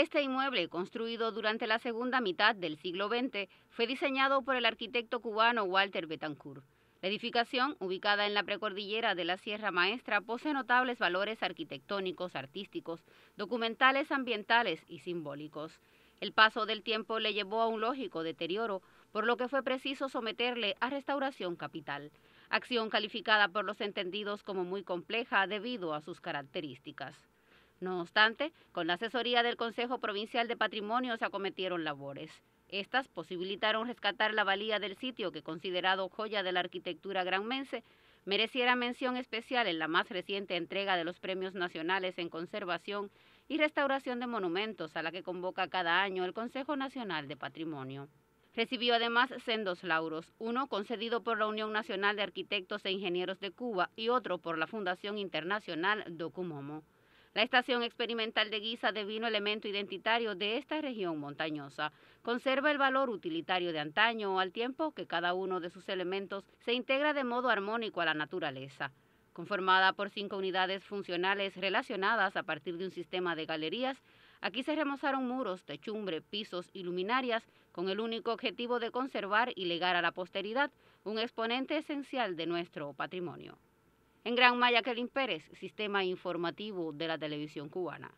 Este inmueble, construido durante la segunda mitad del siglo XX, fue diseñado por el arquitecto cubano Walter Betancourt. La edificación, ubicada en la precordillera de la Sierra Maestra, posee notables valores arquitectónicos, artísticos, documentales, ambientales y simbólicos. El paso del tiempo le llevó a un lógico deterioro, por lo que fue preciso someterle a restauración capital, acción calificada por los entendidos como muy compleja debido a sus características. No obstante, con la asesoría del Consejo Provincial de Patrimonio se acometieron labores. Estas posibilitaron rescatar la valía del sitio que, considerado joya de la arquitectura granmense, mereciera mención especial en la más reciente entrega de los premios nacionales en conservación y restauración de monumentos a la que convoca cada año el Consejo Nacional de Patrimonio. Recibió además sendos lauros, uno concedido por la Unión Nacional de Arquitectos e Ingenieros de Cuba y otro por la Fundación Internacional Documomo. La estación experimental de Guisa devino elemento identitario de esta región montañosa. Conserva el valor utilitario de antaño al tiempo que cada uno de sus elementos se integra de modo armónico a la naturaleza conformada por cinco unidades funcionales relacionadas a partir de un sistema de galerías. Aquí se remozaron muros, techumbre, pisos y luminarias con el único objetivo de conservar y legar a la posteridad un exponente esencial de nuestro patrimonio. En Gran Maya, Kelin Pérez, Sistema Informativo de la Televisión Cubana.